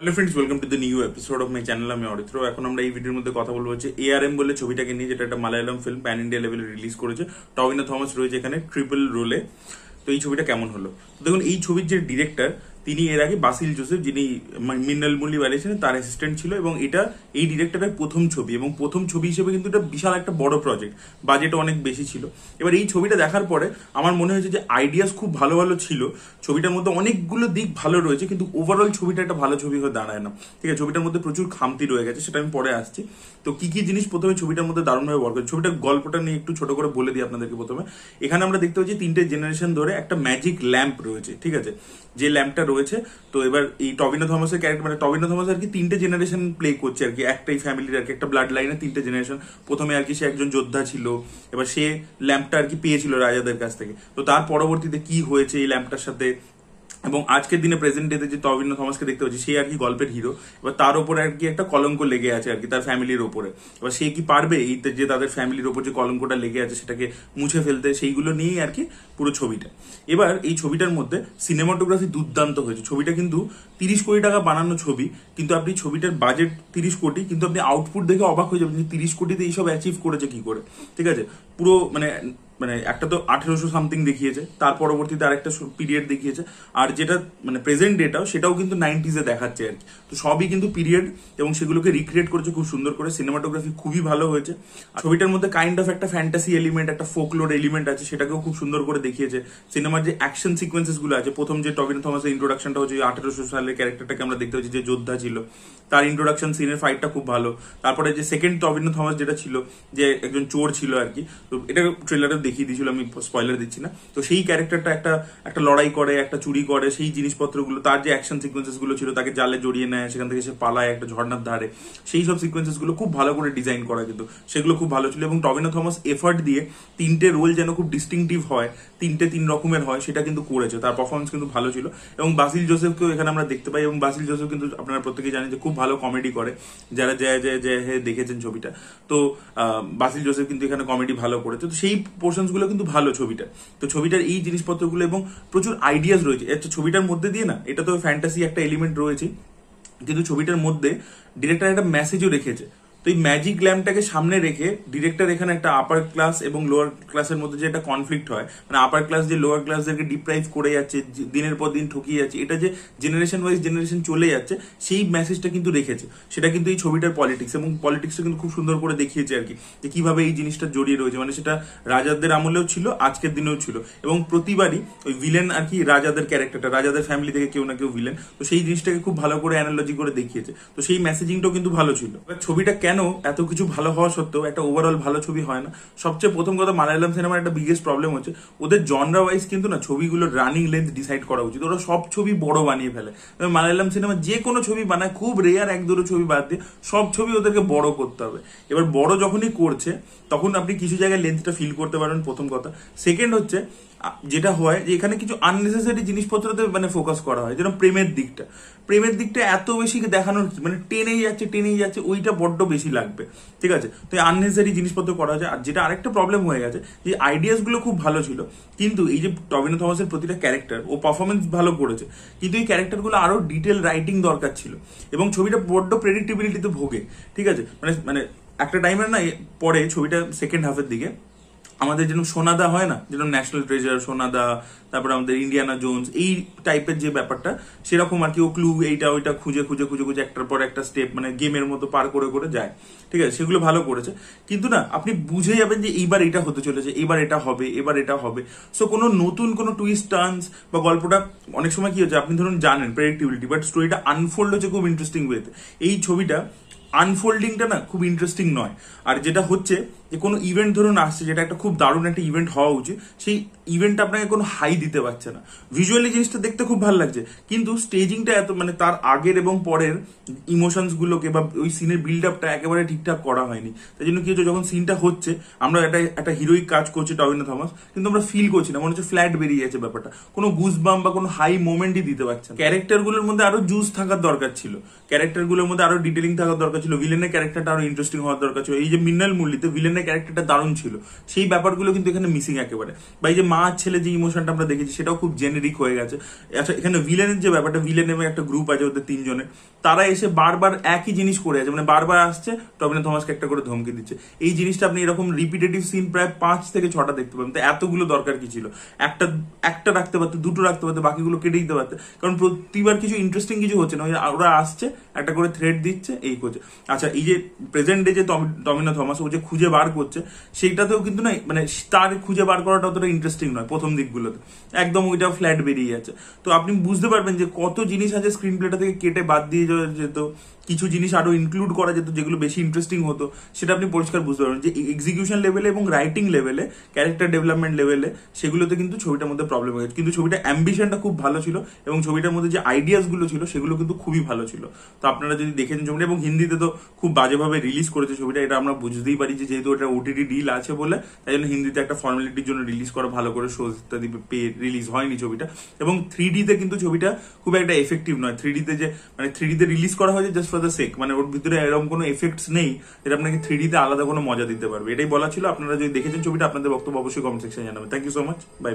hello friends welcome to the new episode of my channel আমি অরিত্র এখন আমরা এই ভিডিওর মধ্যে কথা বলবো হচ্ছে এআরএম বলে ছবিটাকে নিয়ে যেটা একটা মালায়ালাম ফিল্ম প্যান ইন্ডিয়া লেভেলে রিলিজ করেছে টবিনা থমাস রয়েছে এখানে ট্রিপল রোলে তো এই ছবিটা কেমন হলো দেখুন এই ছবির যে ডিরেক্টর তিনি এর আগে বাসিল জোসেফ যিনি মিনাল মুল্লি বানিয়েছেন তার অ্যাসিস্ট্যান্ট ছিল এবং এটা এই ডিরেক্টরের প্রথম ছবি এবং প্রথম ছবি হিসেবে কিন্তু এটা বিশাল একটা বড় প্রজেক্ট বাজেট অনেক বেশি ছিল এবার এই ছবিটা দেখার পরে আমার মনে হয়েছে যে আইডিয়াস খুব ভালো ভালো ছিল ছবিটার মধ্যে অনেকগুলো দিক ভালো রয়েছে কিন্তু ওভারঅল ছবিটা একটা ভালো ছবি হয়ে দাঁড়ায় না ঠিক আছে ছবিটার মধ্যে প্রচুর খামতি রয়ে গেছে সেটা আমি পরে আসছি তো কি কি জিনিস প্রথমে ছবিটার মধ্যে দারুণভাবে বড় করে ছবিটার গল্পটা নিয়ে একটু ছোট করে বলে দিই আপনাদেরকে প্রথমে এখানে আমরা দেখতে পাচ্ছি তিনটে জেনারেশন ধরে একটা ম্যাজিক ল্যাম্প রয়েছে ঠিক আছে যে ল্যাম্পটা রয়েছে তো এবার এই টবিনো থমাসের ক্যারেক্টার মানে টবিনো থমাস আর কি তিনটে জেনারেশন প্লে করছে আর কি একটাই ফ্যামিলির আর কি একটা ব্লাড লাইনে তিনটে জেনারেশন প্রথমে আর কি সে একজন যোদ্ধা ছিল এবার সে ল্যাম্পটা আর কি পেয়েছিল রাজাদের কাছ থেকে তো তার পরবর্তীতে কি হয়েছে এই ল্যাম্পটার সাথে এবং আজকের দিনে প্রেজেন্ট ডেতে যে তবিন্ন থমাসকে দেখতে পাচ্ছি সে আর কি গল্পের হিরো এবার তার উপরে আর কি একটা কলঙ্ক লেগে আছে আর কি তার ফ্যামিলির ওপরে এবার সে কি পারবে এই যে তাদের ফ্যামিলির ওপর যে কলঙ্কটা লেগে আছে সেটাকে মুছে ফেলতে সেইগুলো নিয়েই আর কি পুরো ছবিটা এবার এই ছবিটার মধ্যে সিনেমাটোগ্রাফি দুর্দান্ত হয়েছে ছবিটা কিন্তু তিরিশ কোটি টাকা বানানো ছবি কিন্তু আপনি ছবিটার বাজেট তিরিশ কোটি কিন্তু আপনি আউটপুট দেখে অবাক হয়ে যাবেন যে তিরিশ কোটিতে এইসব অ্যাচিভ করেছে কি করে ঠিক আছে পুরো মানে মানে একটা তো আঠেরোশো সামথিং দেখিয়েছে তার পরবর্তীতে আর একটা পিরিয়ড দেখিয়েছে আর যেটা মানে প্রেজেন্ট ডেটাও সেটাও কিন্তু নাইনটিজে দেখাচ্ছে আর কি তো সবই কিন্তু পিরিয়ড এবং সেগুলোকে রিক্রিয়েট করেছে খুব সুন্দর করে সিনেমাটোগ্রাফি খুবই ভালো হয়েছে ছবিটার মধ্যে কাইন্ড অফ একটা ফ্যান্টাসি এলিমেন্ট একটা লোড এলিমেন্ট আছে সেটাকেও খুব সুন্দর করে দেখিয়েছে সিনেমার যে অ্যাকশন সিকোয়েন্সেসগুলো আছে প্রথম যে টবিন থমাসের ইন্ট্রোডাকশনটা হচ্ছে আঠেরোশো সালের ক্যারেক্টারটাকে আমরা দেখতে পাচ্ছি যে যোদ্ধা ছিল তার ইন্ট্রোডাকশন সিনের ফাইটটা খুব ভালো তারপরে যে সেকেন্ড টবিন থমাস যেটা ছিল যে একজন চোর ছিল আর কি তো এটা ট্রেলারে দেখিয়ে দিয়েছিল আমি স্পয়লার দিচ্ছি না তো সেই ক্যারেক্টারটা একটা একটা লড়াই করে একটা চুরি করে সেই জিনিসপত্রগুলো তার যে অ্যাকশন সিকোয়েন্সেসগুলো ছিল তাকে জালে জড়িয়ে নেয় সেখান থেকে সে পালায় একটা ঝর্ণার ধারে সেই সব সিকোয়েন্সেসগুলো খুব ভালো করে ডিজাইন করা কিন্তু সেগুলো খুব ভালো ছিল এবং টবিনো থমাস এফার্ট দিয়ে তিনটে রোল যেন খুব ডিস্টিংটিভ হয় তিনটে তিন রকমের হয় সেটা কিন্তু করেছে তার পারফরমেন্স কিন্তু ভালো ছিল এবং বাসিল জোসেফকেও এখানে আমরা দেখতে পাই এবং বাসিল জোসেফ কিন্তু আপনারা প্রত্যেকে জানেন যে খুব ভালো কমেডি করে যারা জয় জয় জয় হে দেখেছেন ছবিটা তো বাসিল জোসেফ কিন্তু এখানে কমেডি ভালো করেছে তো সেই পোর্শনসগুলো কিন্তু ভালো ছবিটা তো ছবিটার এই জিনিসপত্রগুলো এবং প্রচুর আইডিয়াস রয়েছে একটা ছবিটার মধ্যে দিয়ে না এটা তো ফ্যান্টাসি একটা এলিমেন্ট রয়েছে কিন্তু ছবিটার মধ্যে ডিরেক্টর একটা মেসেজও রেখেছে এই ম্যাজিক ল্যাম্পটাকে সামনে রেখে ডিরেক্টর এখানে একটা আপার ক্লাস এবং লোয়ার ক্লাসের মধ্যে যে একটা কনফ্লিক্ট হয় মানে আপার ক্লাস যে লোয়ার ক্লাসদেরকে ডিপ্রাইভ করে যাচ্ছে দিনের পর দিন ঠকিয়ে যাচ্ছে এটা যে জেনারেশন ওয়াইজ জেনারেশন চলে যাচ্ছে সেই মেসেজটা কিন্তু রেখেছে সেটা কিন্তু এই ছবিটার পলিটিক্স এবং পলিটিক্সটা কিন্তু খুব সুন্দর করে দেখিয়েছে আর কি যে কিভাবে এই জিনিসটা জড়িয়ে রয়েছে মানে সেটা রাজাদের আমলেও ছিল আজকের দিনেও ছিল এবং প্রতিবারই ওই ভিলেন আর কি রাজাদের ক্যারেক্টারটা রাজাদের ফ্যামিলি থেকে কেউ না কেউ ভিলেন তো সেই জিনিসটাকে খুব ভালো করে অ্যানালজি করে দেখিয়েছে তো সেই মেসেজিংটাও কিন্তু ভালো ছিল ছবিটা কেন কেন এত কিছু ভালো হওয়া সত্ত্বেও একটা ওভারঅল ভালো ছবি হয় না সবচেয়ে প্রথম কথা মালায়ালাম সিনেমার একটা বিগেস্ট প্রবলেম হচ্ছে ওদের জনরা ওয়াইজ কিন্তু না ছবিগুলোর রানিং লেন্থ ডিসাইড করা উচিত ওরা সব ছবি বড় বানিয়ে ফেলে মালায়ালাম সিনেমা যে কোনো ছবি বানায় খুব রেয়ার এক দুটো ছবি বাদ দিয়ে সব ছবি ওদেরকে বড় করতে হবে এবার বড় যখনই করছে তখন আপনি কিছু জায়গায় লেন্থটা ফিল করতে পারবেন প্রথম কথা সেকেন্ড হচ্ছে যেটা হয় যে এখানে কিছু আননেসেসারি জিনিসপত্রতে মানে ফোকাস করা হয় যেরকম প্রেমের দিকটা প্রেমের দিকটা এত বেশি দেখানোর মানে টেনেই যাচ্ছে টেনেই যাচ্ছে ওইটা বড্ড বেশি লাগবে ঠিক আছে তো আননেসেসারি জিনিসপত্র করা হয়েছে আর যেটা আরেকটা প্রবলেম হয়ে গেছে যে আইডিয়াসগুলো খুব ভালো ছিল কিন্তু এই যে টবিনো থমাসের প্রতিটা ক্যারেক্টার ও পারফরমেন্স ভালো করেছে কিন্তু এই ক্যারেক্টারগুলো আরও ডিটেল রাইটিং দরকার ছিল এবং ছবিটা বড্ড প্রেডিক্টেবিলিটিতে ভোগে ঠিক আছে মানে মানে একটা টাইমের না পরে ছবিটা সেকেন্ড হাফের দিকে আমাদের যেরকম সোনাদা হয় না যেরকম ন্যাশনাল ট্রেজার সোনাদা তারপরে আমাদের ইন্ডিয়ানা জোনস এই টাইপের যে ব্যাপারটা সেরকম আর কি ও ক্লু এইটা ওইটা খুঁজে খুঁজে খুঁজে খুঁজে একটার পর একটা স্টেপ মানে গেমের মতো পার করে করে যায় ঠিক আছে সেগুলো ভালো করেছে কিন্তু না আপনি বুঝে যাবেন যে এইবার এটা হতে চলেছে এবার এটা হবে এবার এটা হবে সো কোনো নতুন কোনো টুইস্ট টার্নস বা গল্পটা অনেক সময় কি হচ্ছে আপনি ধরুন জানেন প্রেডিক্টিভিলিটি বাট স্টোরিটা আনফোল্ড হচ্ছে খুব ইন্টারেস্টিং ওয়েতে এই ছবিটা আনফোল্ডিংটা না খুব ইন্টারেস্টিং নয় আর যেটা হচ্ছে যে কোনো ইভেন্ট ধরুন আসছে যেটা একটা খুব দারুণ একটা ইভেন্ট হওয়া উচিত সেই ইভেন্ট আপনাকে কোনো হাই দিতে পারছে না ভিজুয়ালি জিনিসটা দেখতে খুব ভালো লাগছে কিন্তু স্টেজিংটা এত মানে তার আগের এবং পরের ইমোশনসগুলোকে বা ওই সিনের বিল্ড আপটা একেবারে ঠিকঠাক করা হয়নি তাই জন্য কি হচ্ছে যখন সিনটা হচ্ছে আমরা একটা একটা হিরোইক কাজ করছি টবিনা থমাস কিন্তু আমরা ফিল করছি না মনে হচ্ছে ফ্ল্যাট বেরিয়ে যাচ্ছে ব্যাপারটা কোনো গুজবাম বা কোনো হাই মোমেন্টই দিতে পারছে না ক্যারেক্টারগুলোর মধ্যে আরো জুস থাকার দরকার ছিল ক্যারেক্টারগুলোর মধ্যে আরো ডিটেলিং থাকার দরকার ছিল ভিলেনের ক্যারেক্টারটা আরও ইন্টারেস্টিং হওয়ার দরকার ছিল এই যে মিনাল মুরলিতে ভিলেন সেখানে ক্যারেক্টারটা দারুণ ছিল সেই ব্যাপারগুলো কিন্তু এখানে মিসিং একেবারে বা এই যে মা ছেলে যে ইমোশনটা আমরা দেখেছি সেটাও খুব জেনেরিক হয়ে গেছে আচ্ছা এখানে ভিলেনের যে ব্যাপারটা ভিলেন এবং একটা গ্রুপ আছে ওদের তিনজনের তারা এসে বারবার একই জিনিস করে আছে মানে বারবার আসছে টবিনা থমাসকে একটা করে ধমকি দিচ্ছে এই জিনিসটা আপনি এরকম রিপিটেটিভ সিন প্রায় পাঁচ থেকে ছটা দেখতে পাবেন তো এতগুলো দরকার কি ছিল একটা একটা রাখতে পারতো দুটো রাখতে পারতো বাকিগুলো কেটে দিতে পারতো কারণ প্রতিবার কিছু ইন্টারেস্টিং কিছু হচ্ছে না ওরা আসছে একটা করে থ্রেড দিচ্ছে এই করছে আচ্ছা এই যে প্রেজেন্ট ডে যে টমিনা থমাস ও যে খুঁজে বার করছে সেইটাতেও কিন্তু না মানে তার খুঁজে বার করাটা অতটা ইন্টারেস্টিং নয় প্রথম দিকগুলোতে একদম ওইটা ফ্ল্যাট বেরিয়ে যাচ্ছে তো আপনি বুঝতে পারবেন যে কত জিনিস আছে স্ক্রিন প্লেটা থেকে কেটে বাদ দিয়ে 就这都。কিছু জিনিস আরো ইনক্লুড করা যেত যেগুলো বেশি ইন্টারেস্টিং হতো সেটা আপনি পরিষ্কার বুঝতে পারবেন যে এক্সিকিউশন লেভেলে এবং রাইটিং লেভেলে ক্যারেক্টার ডেভেলপমেন্ট লেভেলে সেগুলোতে কিন্তু ছবিটার মধ্যে প্রবলেম হয়ে কিন্তু ছবিটা অ্যাম্বিশনটা খুব ভালো ছিল এবং ছবিটার মধ্যে যে আইডিয়াসগুলো ছিল সেগুলো কিন্তু খুবই ভালো ছিল তো আপনারা যদি দেখেছেন ছবিটা এবং হিন্দিতে তো খুব বাজেভাবে রিলিজ করেছে ছবিটা এটা আমরা বুঝতেই পারি যে যেহেতু এটা ওটিটি ডিল আছে বলে তাই জন্য হিন্দিতে একটা ফর্মালিটির জন্য রিলিজ করা ভালো করে শো ইত্যাদি পেয়ে রিলিজ হয়নি ছবিটা এবং থ্রি ডিতে কিন্তু ছবিটা খুব একটা এফেক্টিভ নয় থ্রি ডিতে যে মানে থ্রি ডিতে রিলিজ করা হয়েছে জাস্ট ফর সেক মানে ওর ভিতরে এরকম কোনো এফেক্টস নেই যেটা আপনাকে থ্রি ডিতে আলাদা কোনো মজা দিতে পারবে এটাই বলা ছিল আপনারা যদি দেখেছেন ছবিটা আপনাদের বক্তব্য অবশ্যই কমেন্ট সেকশনে জানাবেন thank you so much bye by